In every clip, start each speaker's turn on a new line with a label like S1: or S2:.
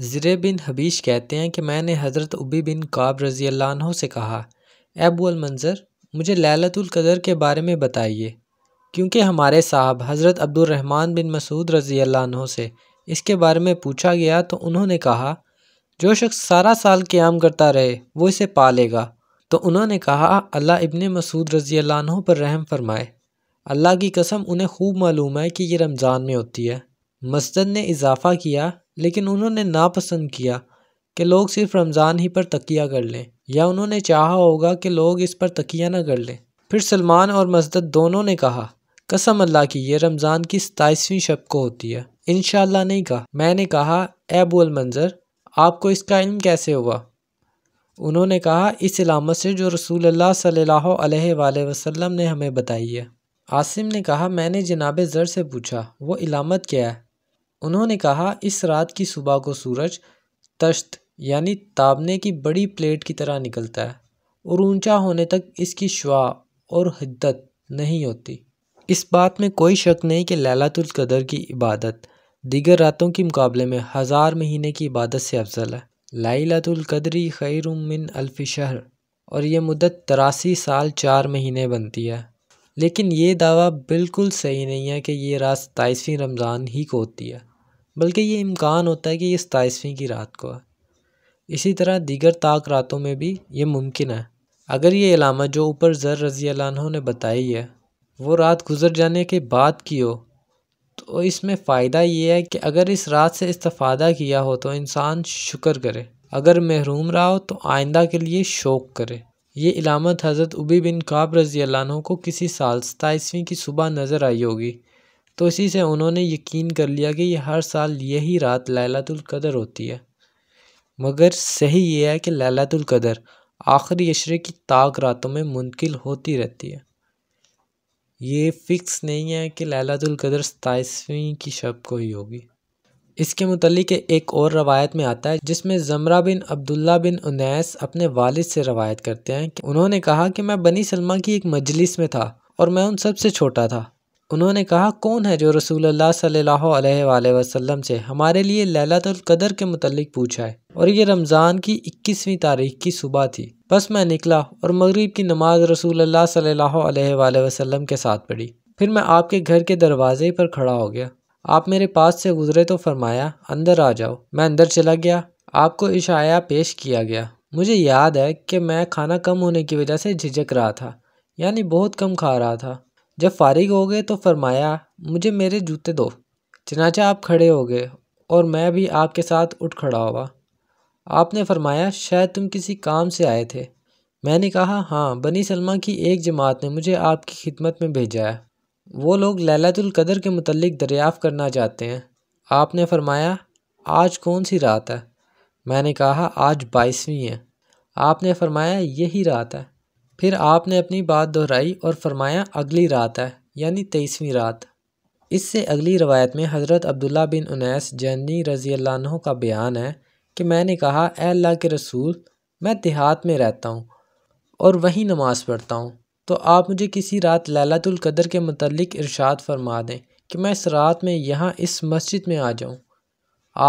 S1: ज़रे बिन हबीश कहते हैं कि मैंने हज़रत उबी बिन काब रज़ी अल्लाह से कहा एबुल मंज़र मुझे लैलतुल कदर के बारे में बताइए क्योंकि हमारे साहब हज़रत अब्दुलरहमान बिन मसूद रज़ी अल्लाह से इसके बारे में पूछा गया तो उन्होंने कहा जो शख्स सारा साल क्याम करता रहे वो इसे पा लेगा तो उन्होंने कहा अल्लाह इबन मसूद रज़ी अल्लाह पर रहम फरमाए अल्लाह की कसम उन्हें खूब मालूम है कि ये रमज़ान में होती है मस्जिद ने इजाफ़ा किया लेकिन उन्होंने नापसंद किया कि लोग सिर्फ रमज़ान ही पर तकिया कर लें या उन्होंने चाहा होगा कि लोग इस पर तकिया ना कर लें फिर सलमान और मस्जिद दोनों ने कहा कसम अल्लाह की यह रमज़ान की सताईसवीं शब को होती है इन नहीं कहा मैंने कहा एबुल मंजर आपको इसका इल्म कैसे हुआ उन्होंने कहा इस इलामत से जो रसूल अल्लाह सल्लल्लाहु ने हमें बताई है आसिम ने कहा मैंने जनाब ज़र से पूछा वो इलामत क्या है उन्होंने कहा इस रात की सुबह को सूरज तश्त यानी ताबने की बड़ी प्लेट की तरह निकलता है और ऊंचा होने तक इसकी शुआ और हिद्दत नहीं होती इस बात में कोई शक नहीं कि लैलातुल कदर की इबादत दीगर रातों के मुकाबले में हज़ार महीने की इबादत से अफजल है लाइलातुल कदरी खैर मिन अल्फ़ शहर और यह मुदत तिरासी साल चार महीने बनती है लेकिन ये दावा बिल्कुल सही नहीं है कि ये रात सताईसवीं रमज़ान ही को होती है बल्कि ये इम्कान होता है कि ये सताईसवीं की रात को है इसी तरह दीगर ताक रातों में भी ये मुमकिन है अगर ये इलामत जो ऊपर ज़र रज़ी ने बताई है वो रात गुजर जाने के बाद की हो तो इसमें फ़ायदा ये है कि अगर इस रात से इस्तफ़ादा किया हो तो इंसान शुक्र करे अगर महरूम रहा हो तो आइंदा के लिए शौक करे ये इलामत हज़रत उबी बिन काब रज़ी को किसी साल सताईसवीं की सुबह नज़र आई होगी तो इसी से उन्होंने यकीन कर लिया कि ये हर साल यही रात लैलातुल कदर होती है मगर सही ये है कि लैलातुल कदर आखिरी अशरे की ताक रातों में मुंतकिल होती रहती है ये फ़िक्स नहीं है कि लैलातुल कदर सताईसवीं की शब को ही होगी इसके मतलब एक और रवायत में आता है जिसमें जमरा बिन अब्दुल्ला बिन उनैस अपने वालिद से रवायत करते हैं कि उन्होंने कहा कि मैं बनी सलमा की एक मजलिस में था और मैं उन सबसे छोटा था उन्होंने कहा कौन है जो रसूल सल्ला अलैहि से हमारे लिए लैलातुल के मतलब पूछा है और ये रमज़ान की इक्कीसवीं तारीख की सुबह थी बस मैं निकला और मगरब की नमाज रसूल सल्ला वसलम के साथ पढ़ी फिर मैं आपके घर के दरवाजे पर खड़ा हो गया आप मेरे पास से गुजरे तो फरमाया अंदर आ जाओ मैं अंदर चला गया आपको इशाया पेश किया गया मुझे याद है कि मैं खाना कम होने की वजह से झिझक रहा था यानी बहुत कम खा रहा था जब फारिग हो गए तो फरमाया मुझे मेरे जूते दो चनाचा आप खड़े हो गए और मैं भी आपके साथ उठ खड़ा हुआ आपने फरमाया शायद तुम किसी काम से आए थे मैंने कहा हाँ बनी सलमा की एक जमात ने मुझे आपकी खिदमत में भेजा है वो लोग लैलातुल्कदर के मतलब दरियाफ़ करना चाहते हैं आपने फरमाया आज कौन सी रात है मैंने कहा आज बाईसवीं है आपने फरमाया यही रात है फिर आपने अपनी बात दोहराई और फरमाया अगली रात है यानी तेईसवीं रात इससे अगली रवायत में हज़रत अब्दुल्ला बिन उनैस जैनी रज़ी अल्लाह का बयान है कि मैंने कहा ए अल्लाह के रसूल मैं देहात में रहता हूँ और वहीं नमाज़ पढ़ता हूँ तो आप मुझे किसी रात लैलातुल कदर के मतलब इरशाद फरमा दें कि मैं इस रात में यहाँ इस मस्जिद में आ जाऊँ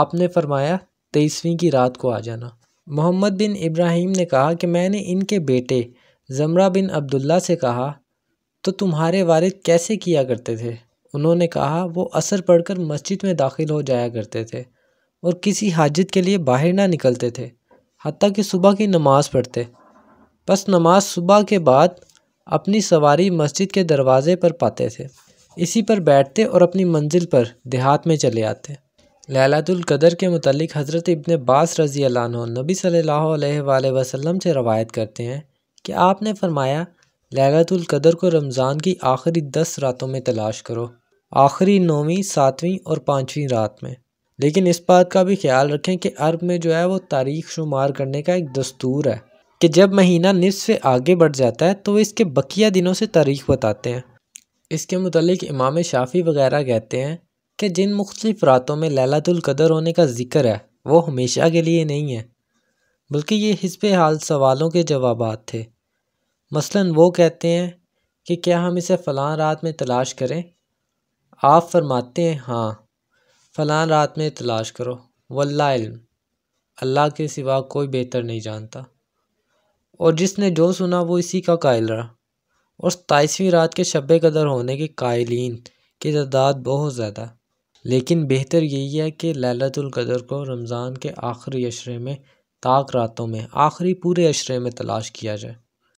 S1: आपने फरमाया तेईसवीं की रात को आ जाना मोहम्मद बिन इब्राहिम ने कहा कि मैंने इनके बेटे ज़मरा बिन अब्दुल्ला से कहा तो तुम्हारे वालिद कैसे किया करते थे उन्होंने कहा वो असर पढ़कर मस्जिद में दाखिल हो जाया करते थे और किसी हाजत के लिए बाहर ना निकलते थे हती कि सुबह की नमाज़ पढ़ते बस नमाज सुबह के बाद अपनी सवारी मस्जिद के दरवाज़े पर पाते थे इसी पर बैठते और अपनी मंजिल पर देहात में चले आते लैलातुल कदर के मतलब हज़रत इब्न बास रज़ी अल्लाह नबी सल्लल्लाहु अलैहि वसल्लम से रवायत करते हैं कि आपने फरमाया लैलतुल कदर को रमज़ान की आखिरी दस रातों में तलाश करो आखिरी नौवीं सातवीं और पाँचवीं रात में लेकिन इस बात का भी ख्याल रखें कि अरब में जो है वो तारीख शुमार करने का एक दस्तूर है कि जब महीना निसफ आगे बढ़ जाता है तो इसके बकिया दिनों से तारीख बताते हैं इसके मतलब इमाम शाफ़ी वगैरह कहते हैं कि जिन मुख्तलिफ रातों में लैलातुल कदर होने का जिक्र है वो हमेशा के लिए नहीं है बल्कि ये हिस्ब हाल सवालों के जवाब थे मसलन वो कहते हैं कि क्या हम इसे फ़लाँ रात में तलाश करें आप फरमाते हैं हाँ फ़लाँ रात में तलाश करो वल्लाम अल्लाह के सिवा कोई बेहतर नहीं जानता और जिसने जो सुना वो इसी का कायल रहा और सताईसवीं रात के शब कदर होने के कायलिन की तादाद बहुत ज़्यादा लेकिन बेहतर यही है कि ललतुल्कदर को रमज़ान के आखिरी अशरे में ताक रातों में आखिरी पूरे अशरे में तलाश किया जाए